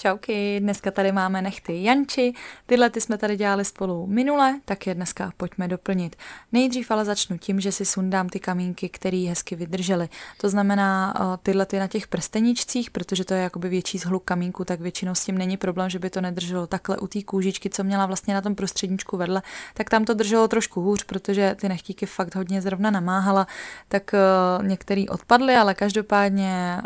Čauky, dneska tady máme nechty Janči, tyhle ty jsme tady dělali spolu minule, tak je dneska pojďme doplnit. Nejdřív ale začnu tím, že si sundám ty kamínky, které hezky vydržely. To znamená eh, tyhle ty na těch prsteničcích, protože to je jakoby větší zhluk kamínku, tak většinou s tím není problém, že by to nedrželo takhle u té kůžičky, co měla vlastně na tom prostředníčku vedle, tak tam to drželo trošku hůř, protože ty nechtíky fakt hodně zrovna namáhala, tak eh, některý odpadly, ale každopádně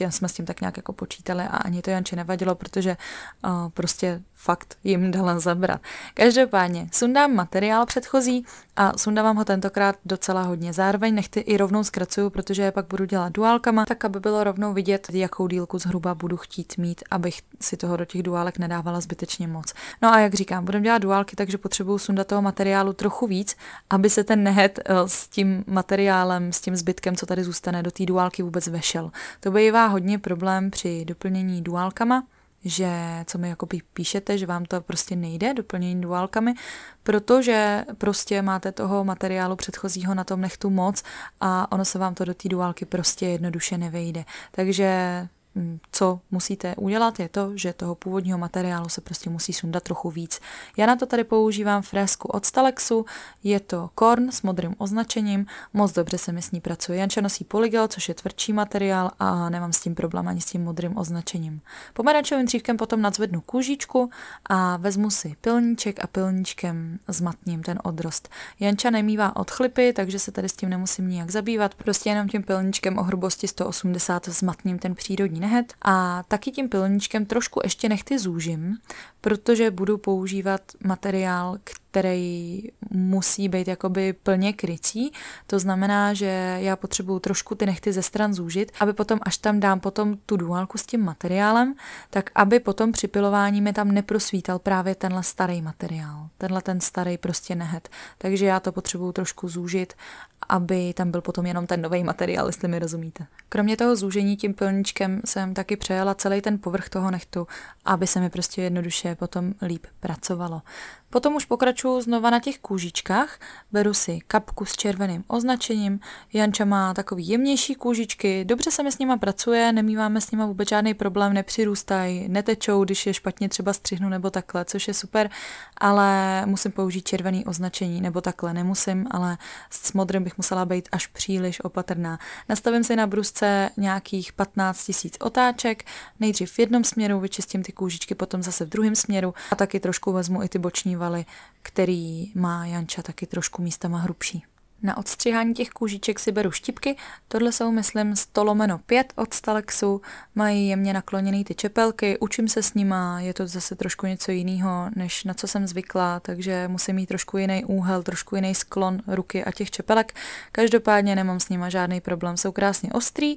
eh, jsme s tím tak nějak jako počítali a ani to Janči nevadilo nehodilo, protože uh, prostě fakt jim dala zabrat. Každopádně sundám materiál předchozí a sundávám ho tentokrát docela hodně. Zároveň nechci i rovnou zkracuju, protože je pak budu dělat duálkama, tak aby bylo rovnou vidět, jakou dílku zhruba budu chtít mít, abych si toho do těch duálek nedávala zbytečně moc. No a jak říkám, budem dělat duálky, takže potřebuju sundat toho materiálu trochu víc, aby se ten nehet eh, s tím materiálem, s tím zbytkem, co tady zůstane, do té duálky vůbec vešel. To bývá hodně problém při doplnění duálkama, že co mi jako píšete, že vám to prostě nejde doplnění duálkami, protože prostě máte toho materiálu předchozího na tom nechtu moc a ono se vám to do té duálky prostě jednoduše nevejde. Takže Mm, co musíte udělat, je to, že toho původního materiálu se prostě musí sundat trochu víc. Já na to tady používám frésku od Stalexu, je to korn s modrým označením, moc dobře se mi s ní pracuje. Janča nosí polygel, což je tvrdší materiál a nemám s tím problém ani s tím modrým označením. Pomerančovým dřívkem potom nadzvednu kůžičku a vezmu si pilníček a pilníčkem zmatním ten odrost. Janča nemývá odchlipy, takže se tady s tím nemusím nijak zabývat, prostě jenom tím pilníčkem o hrubosti 180 zmatním ten přírodní nehet a taky tím pilníčkem trošku ještě nechty zúžím, protože budu používat materiál, který který musí být jakoby plně krycí. To znamená, že já potřebuju trošku ty nechty ze stran zúžit, aby potom, až tam dám potom tu duálku s tím materiálem, tak aby potom při pilování mi tam neprosvítal právě tenhle starý materiál. Tenhle ten starý prostě nehet. Takže já to potřebuju trošku zúžit, aby tam byl potom jenom ten nový materiál, jestli mi rozumíte. Kromě toho zúžení tím pilničkem jsem taky přejela celý ten povrch toho nechtu, aby se mi prostě jednoduše potom líp pracovalo. Potom už pokračuji pokračuju znova na těch kůžičkách. Beru si kapku s červeným označením. Janča má takový jemnější kůžičky. Dobře se mi s nima pracuje, nemýváme s nima vůbec žádný problém, nepřirůstají, netečou, když je špatně třeba střihnu nebo takhle, což je super, ale musím použít červený označení nebo takhle nemusím, ale s modrem bych musela být až příliš opatrná. Nastavím si na brusce nějakých 15 000 otáček, nejdřív v jednom směru, vyčistím ty kůžičky, potom zase v druhém směru a taky trošku vezmu i ty boční valy, který má Janča taky trošku místama hrubší. Na odstřihání těch kůžiček si beru štipky, tohle jsou myslím 100 lomeno 5 od Stalexu, mají jemně nakloněný ty čepelky, učím se s nima, je to zase trošku něco jiného, než na co jsem zvykla, takže musím mít trošku jiný úhel, trošku jiný sklon ruky a těch čepelek. Každopádně nemám s nima žádný problém, jsou krásně ostrý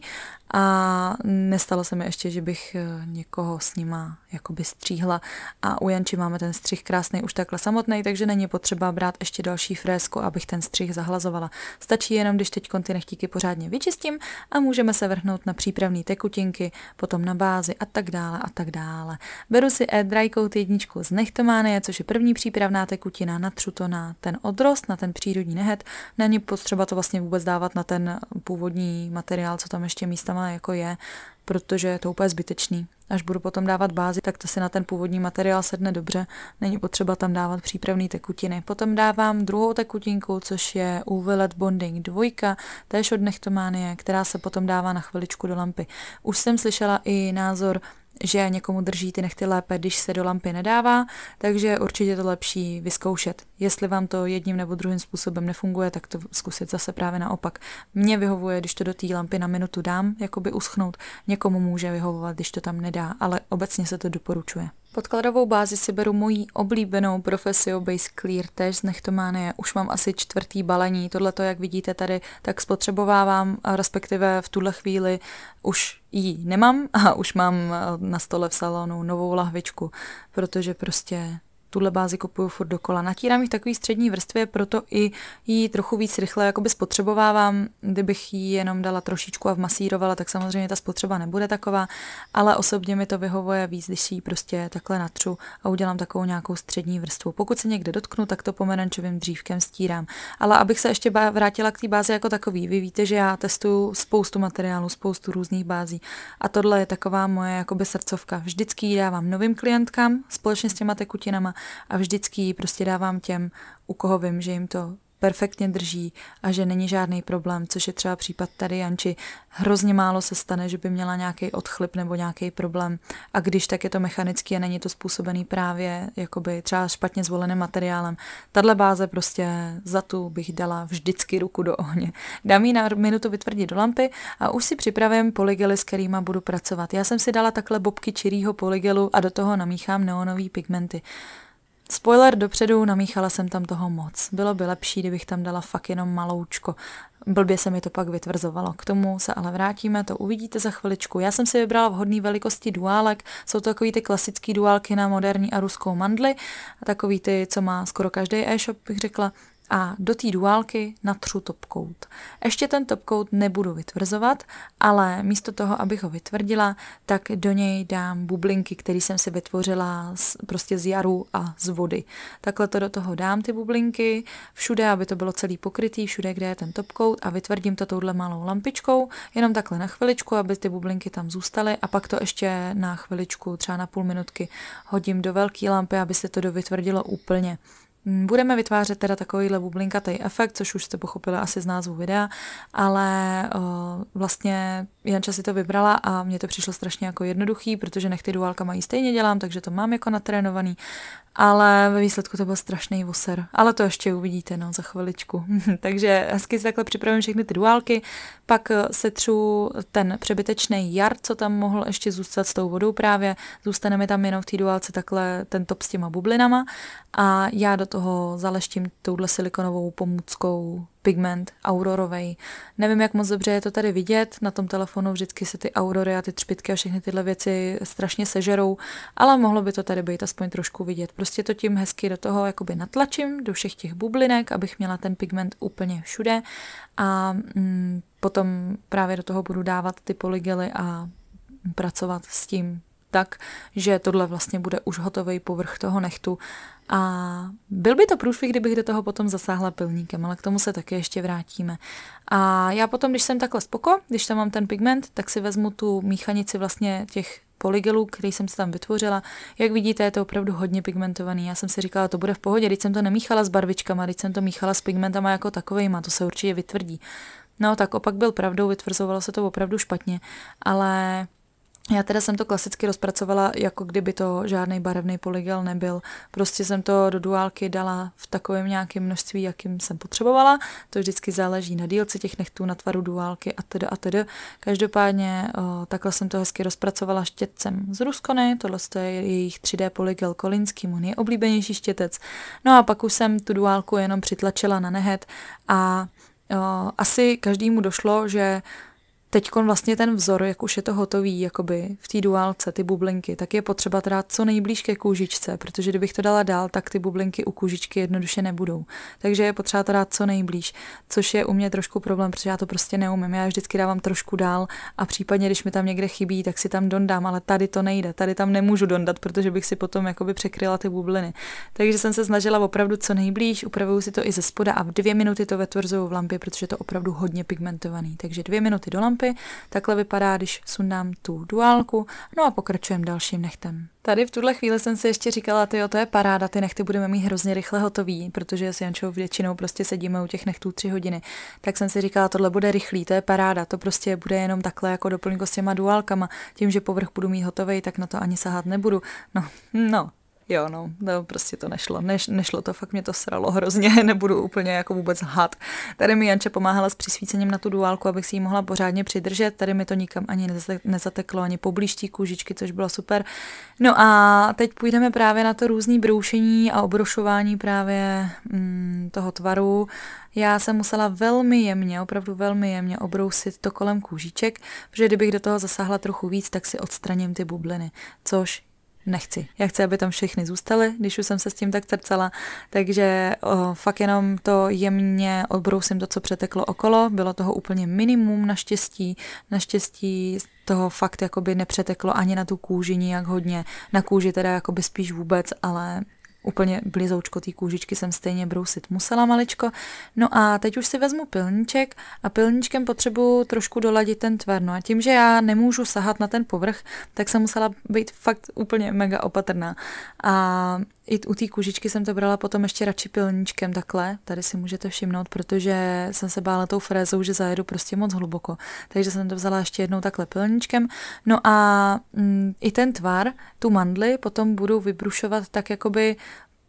a nestalo se mi ještě, že bych eh, někoho s nima jakoby stříhla a u Janči máme ten střih krásný už takhle samotný, takže není potřeba brát ještě další frésku, abych ten střih zahlazovala. Stačí jenom, když teď ty nechtíky pořádně vyčistím a můžeme se vrhnout na přípravné tekutinky, potom na bázi a tak dále a tak dále. Beru si e-dry coat jedničku z Nechtománie, což je první přípravná tekutina, natřu to na ten odrost, na ten přírodní nehet, není potřeba to vlastně vůbec dávat na ten původní materiál, co tam ještě místa téma jako je, protože je to úplně zbytečný. Až budu potom dávat bázi, tak to si na ten původní materiál sedne dobře, není potřeba tam dávat přípravné tekutiny. Potom dávám druhou tekutinku, což je UV LED Bonding 2, též od Nechtománie, která se potom dává na chviličku do lampy. Už jsem slyšela i názor že někomu drží ty nechty lépe, když se do lampy nedává, takže určitě to lepší vyzkoušet. Jestli vám to jedním nebo druhým způsobem nefunguje, tak to zkusit zase právě naopak. Mně vyhovuje, když to do té lampy na minutu dám, jakoby uschnout. Někomu může vyhovovat, když to tam nedá, ale obecně se to doporučuje podkladovou bázi si beru mojí oblíbenou Profesio Base Clear tež z Nechtománie. Už mám asi čtvrtý balení. Tohle to, jak vidíte tady, tak spotřebovávám, respektive v tuhle chvíli už ji nemám a už mám eh, na stole v salonu novou lahvičku, protože prostě tuhle bázi kupuju furt dokola. Natírám ji v takové střední vrstvě, proto i ji trochu víc rychle jakoby spotřebovávám. Kdybych ji jenom dala trošičku a vmasírovala, tak samozřejmě ta spotřeba nebude taková, ale osobně mi to vyhovuje víc, když ji prostě takhle natřu a udělám takovou nějakou střední vrstvu. Pokud se někde dotknu, tak to pomerančovým dřívkem stírám. Ale abych se ještě vrátila k té bázi jako takový, vy víte, že já testuju spoustu materiálů, spoustu různých bází a tohle je taková moje jakoby srdcovka. Vždycky ji dávám novým klientkám společně s těma tekutinama a vždycky ji prostě dávám těm, u koho vím, že jim to perfektně drží a že není žádný problém, což je třeba případ tady Janči. Hrozně málo se stane, že by měla nějaký odchlip nebo nějaký problém a když tak je to mechanický a není to způsobený právě jakoby třeba špatně zvoleným materiálem. Tahle báze prostě za tu bych dala vždycky ruku do ohně. Dám ji na minutu vytvrdit do lampy a už si připravím polygely, s kterými budu pracovat. Já jsem si dala takhle bobky čirýho polygelu a do toho namíchám neonové pigmenty. Spoiler dopředu, namíchala jsem tam toho moc. Bylo by lepší, kdybych tam dala fakt jenom maloučko. Blbě se mi to pak vytvrzovalo. K tomu se ale vrátíme, to uvidíte za chviličku. Já jsem si vybrala vhodné velikosti duálek. Jsou to takový ty klasické duálky na moderní a ruskou mandli. Takový ty, co má skoro každý e-shop, bych řekla a do té duálky natřu topkout. Ještě ten topcoat nebudu vytvrzovat, ale místo toho, abych ho vytvrdila, tak do něj dám bublinky, které jsem si vytvořila z, prostě z jaru a z vody. Takhle to do toho dám ty bublinky, všude, aby to bylo celý pokrytý, všude, kde je ten topcoat a vytvrdím to touhle malou lampičkou, jenom takhle na chviličku, aby ty bublinky tam zůstaly a pak to ještě na chviličku, třeba na půl minutky, hodím do velké lampy, aby se to dovytvrdilo úplně. Mm, budeme vytvářet teda takovýhle bublinkatý efekt, což už jste pochopili asi z názvu videa, ale o, vlastně Janča si to vybrala a mně to přišlo strašně jako jednoduchý, protože nechty duálka mají stejně dělám, takže to mám jako natrénovaný, ale ve výsledku to byl strašný voser. Ale to ještě uvidíte, no, za chviličku. takže hezky si takhle připravím všechny ty duálky, pak e, setřu ten přebytečný jar, co tam mohl ještě zůstat s tou vodou právě, zůstane mi tam jenom v té duálce takhle ten top s těma bublinama a já do toho toho zaleštím touhle silikonovou pomůckou pigment aurorovej. Nevím, jak moc dobře je to tady vidět, na tom telefonu vždycky se ty aurory a ty třpitky a všechny tyhle věci strašně sežerou, ale mohlo by to tady být aspoň trošku vidět. Prostě to tím hezky do toho jakoby natlačím, do všech těch bublinek, abych měla ten pigment úplně všude a mm, potom právě do toho budu dávat ty polygely a pracovat s tím tak, že tohle vlastně bude už hotový povrch toho nechtu. A byl by to průšvih, kdybych do toho potom zasáhla pilníkem, ale k tomu se taky ještě vrátíme. A já potom, když jsem takhle spoko, když tam mám ten pigment, tak si vezmu tu míchanici vlastně těch polygelů, který jsem se tam vytvořila. Jak vidíte, je to opravdu hodně pigmentovaný. Já jsem si říkala, to bude v pohodě, když jsem to nemíchala s barvičkama, když jsem to míchala s pigmentama jako takovejma, to se určitě vytvrdí. No tak opak byl pravdou, vytvrzovalo se to opravdu špatně, ale já teda jsem to klasicky rozpracovala, jako kdyby to žádný barevný polygel nebyl. Prostě jsem to do duálky dala v takovém nějakém množství, jakým jsem potřebovala. To vždycky záleží na dílce těch nechtů, na tvaru duálky a tedy a tedy. Každopádně o, takhle jsem to hezky rozpracovala štětcem z Ruskony, tohle je jejich 3D polygel Kolinský, můj nejoblíbenější štětec. No a pak už jsem tu duálku jenom přitlačila na nehet a o, asi každému došlo, že teď vlastně ten vzor, jak už je to hotový, jakoby v té duálce, ty bublinky, tak je potřeba teda co nejblíž ke kůžičce, protože kdybych to dala dál, tak ty bublinky u kůžičky jednoduše nebudou. Takže je potřeba teda co nejblíž, což je u mě trošku problém, protože já to prostě neumím. Já vždycky dávám trošku dál a případně, když mi tam někde chybí, tak si tam dondám, ale tady to nejde, tady tam nemůžu dondat, protože bych si potom jakoby překryla ty bubliny. Takže jsem se snažila opravdu co nejblíž, upravuju si to i ze spoda a v dvě minuty to vetvrzuju v lampě, protože je to opravdu hodně pigmentovaný. Takže dvě minuty do lampy lampy. Takhle vypadá, když sundám tu duálku. No a pokračujeme dalším nechtem. Tady v tuhle chvíli jsem si ještě říkala, ty jo, to je paráda, ty nechty budeme mít hrozně rychle hotový, protože s Jančou většinou prostě sedíme u těch nechtů tři hodiny. Tak jsem si říkala, tohle bude rychlý, to je paráda, to prostě bude jenom takhle jako doplňko s těma duálkama. Tím, že povrch budu mít hotový, tak na to ani sahat nebudu. No, no, Jo, no, no, prostě to nešlo. Neš, nešlo to, fakt mě to sralo hrozně, nebudu úplně jako vůbec lhát. Tady mi Janče pomáhala s přisvícením na tu duálku, abych si ji mohla pořádně přidržet, tady mi to nikam ani nezateklo, ani poblíž té kůžičky, což bylo super. No a teď půjdeme právě na to různý broušení a obrošování právě mm, toho tvaru. Já jsem musela velmi jemně, opravdu velmi jemně obrousit to kolem kůžiček, protože kdybych do toho zasáhla trochu víc, tak si odstraním ty bubliny, což nechci. Já chci, aby tam všechny zůstaly, když už jsem se s tím tak trcela, takže o, fakt jenom to jemně odbrousím to, co přeteklo okolo, bylo toho úplně minimum naštěstí, naštěstí toho fakt jakoby nepřeteklo ani na tu kůži nijak hodně, na kůži teda jakoby spíš vůbec, ale Úplně blizoučko té kůžičky jsem stejně brousit musela maličko. No a teď už si vezmu pilníček a pilníčkem potřebuju trošku doladit ten tvar. No a tím, že já nemůžu sahat na ten povrch, tak jsem musela být fakt úplně mega opatrná. A i u té kužičky jsem to brala potom ještě radši pilníčkem takhle, tady si můžete všimnout, protože jsem se bála tou frézou, že zajedu prostě moc hluboko. Takže jsem to vzala ještě jednou takhle pilníčkem. No a mm, i ten tvar, tu mandli, potom budu vybrušovat tak jakoby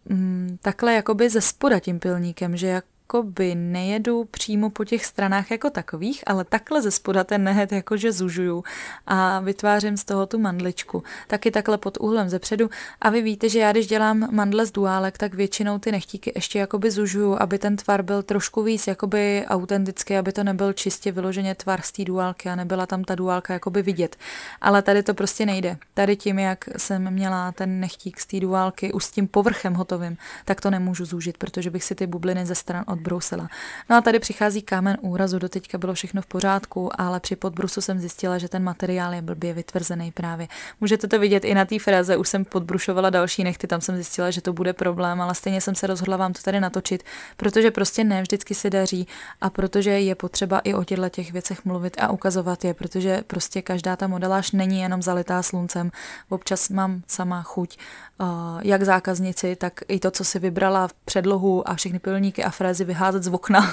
mm, takhle jakoby ze spoda tím pilníkem, že jak jakoby nejedu přímo po těch stranách jako takových, ale takhle ze spoda ten nehet jakože zužuju a vytvářím z toho tu mandličku. Taky takhle pod úhlem zepředu. A vy víte, že já když dělám mandle z duálek, tak většinou ty nechtíky ještě jakoby zužuju, aby ten tvar byl trošku víc jakoby autentický, aby to nebyl čistě vyloženě tvar z té duálky a nebyla tam ta duálka jakoby vidět. Ale tady to prostě nejde. Tady tím, jak jsem měla ten nechtík z té duálky už s tím povrchem hotovým, tak to nemůžu zúžit, protože bych si ty bubliny ze stran od odbrousila. No a tady přichází kámen úrazu, Do teďka bylo všechno v pořádku, ale při podbrusu jsem zjistila, že ten materiál je blbě vytvrzený právě. Můžete to vidět i na té fraze, už jsem podbrušovala další nechty, tam jsem zjistila, že to bude problém, ale stejně jsem se rozhodla vám to tady natočit, protože prostě ne vždycky se daří a protože je potřeba i o těchto těch věcech mluvit a ukazovat je, protože prostě každá ta modeláž není jenom zalitá sluncem. Občas mám sama chuť, eh, jak zákaznici, tak i to, co si vybrala v předlohu a všechny pilníky a frázy vyházet z okna,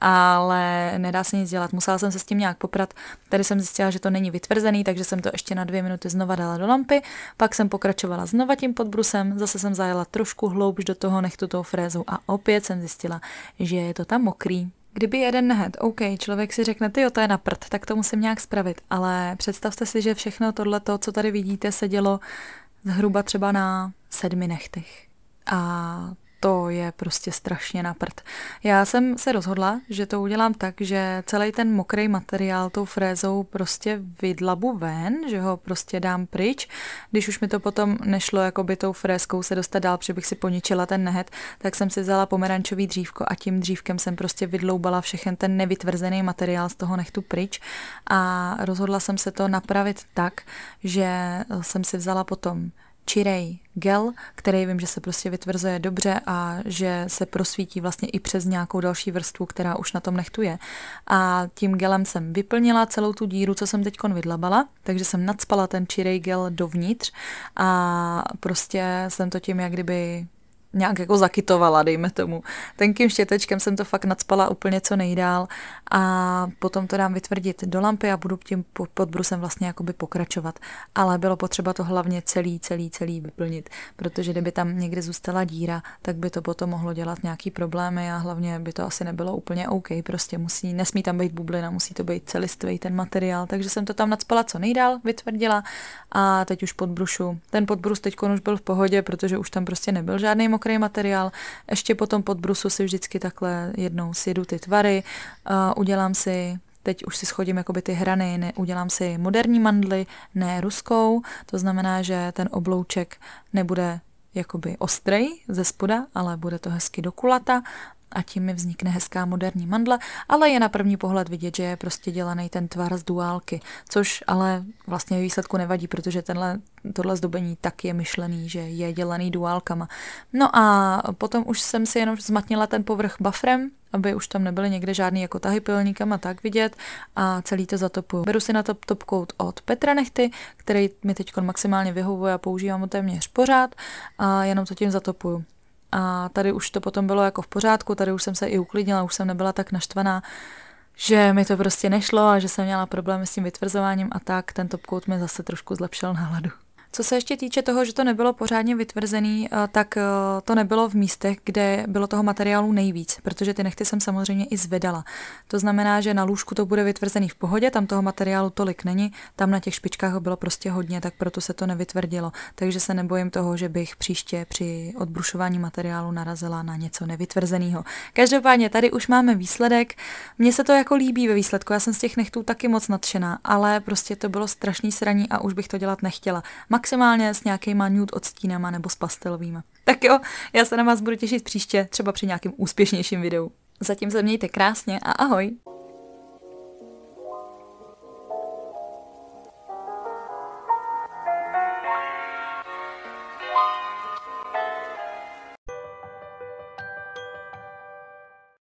ale nedá se nic dělat. Musela jsem se s tím nějak poprat. Tady jsem zjistila, že to není vytvrzený, takže jsem to ještě na dvě minuty znova dala do lampy. Pak jsem pokračovala znova tím podbrusem, zase jsem zajela trošku hloubš do toho nechtu tou frézou a opět jsem zjistila, že je to tam mokrý. Kdyby jeden nehet, OK, člověk si řekne, ty jo, to je na prd, tak to musím nějak spravit, ale představte si, že všechno tohle, to, co tady vidíte, se dělo zhruba třeba na sedmi nechtech. A to je prostě strašně na prd. Já jsem se rozhodla, že to udělám tak, že celý ten mokrý materiál tou frézou prostě vydlabu ven, že ho prostě dám pryč. Když už mi to potom nešlo jakoby tou frézkou se dostat dál, protože bych si poničila ten nehet, tak jsem si vzala pomerančový dřívko a tím dřívkem jsem prostě vydloubala všechen ten nevytvrzený materiál z toho nechtu pryč a rozhodla jsem se to napravit tak, že jsem si vzala potom čirej gel, který vím, že se prostě vytvrzuje dobře a že se prosvítí vlastně i přes nějakou další vrstvu, která už na tom nechtuje. A tím gelem jsem vyplnila celou tu díru, co jsem teď vydlabala, takže jsem nadspala ten čirej gel dovnitř a prostě jsem to tím jak kdyby nějak jako zakytovala, dejme tomu. Tenkým štětečkem jsem to fakt nadspala úplně co nejdál a potom to dám vytvrdit do lampy a budu tím podbrusem vlastně jakoby pokračovat. Ale bylo potřeba to hlavně celý, celý, celý vyplnit, protože kdyby tam někde zůstala díra, tak by to potom mohlo dělat nějaký problémy a hlavně by to asi nebylo úplně OK, prostě musí, nesmí tam být bublina, musí to být celistvý ten materiál, takže jsem to tam nadspala co nejdál, vytvrdila a teď už podbrušu. Ten podbrus teď už byl v pohodě, protože už tam prostě nebyl žádný mokrý materiál, ještě potom pod brusu si vždycky takhle jednou sjedu ty tvary, uh, udělám si teď už si schodím jakoby ty hrany, ne, udělám si moderní mandly, ne ruskou, to znamená, že ten oblouček nebude jakoby ostrej ze spoda, ale bude to hezky do kulata a tím mi vznikne hezká moderní mandle, ale je na první pohled vidět, že je prostě dělaný ten tvar z duálky, což ale vlastně výsledku nevadí, protože tenhle, tohle zdobení tak je myšlený, že je dělaný duálkama. No a potom už jsem si jenom zmatnila ten povrch bafrem, aby už tam nebyly někde žádný jako tahy pilníkama a tak vidět a celý to zatopuju. Beru si na to top coat od Petra Nechty, který mi teď maximálně vyhovuje a používám ho téměř pořád a jenom to tím zatopuju. A tady už to potom bylo jako v pořádku, tady už jsem se i uklidnila, už jsem nebyla tak naštvaná, že mi to prostě nešlo a že jsem měla problémy s tím vytvrzováním a tak ten topkout mi zase trošku zlepšil náladu. Co se ještě týče toho, že to nebylo pořádně vytvrzený, eh, tak eh, to nebylo v místech, kde bylo toho materiálu nejvíc, protože ty nechty jsem samozřejmě i zvedala. To znamená, že na lůžku to bude vytvrzený v pohodě, tam toho materiálu tolik není, tam na těch špičkách ho bylo prostě hodně, tak proto se to nevytvrdilo. Takže se nebojím toho, že bych příště při odbrušování materiálu narazila na něco nevytvrzeného. Každopádně tady už máme výsledek. Mně se to jako líbí ve výsledku, já jsem z těch nechtů taky moc nadšená, ale prostě to bylo strašný sraní a už bych to dělat nechtěla. Max maximálně s nějakýma nude odstínama nebo s pastelovými. Tak jo, já se na vás budu těšit příště, třeba při nějakém úspěšnějším videu. Zatím se mějte krásně a ahoj!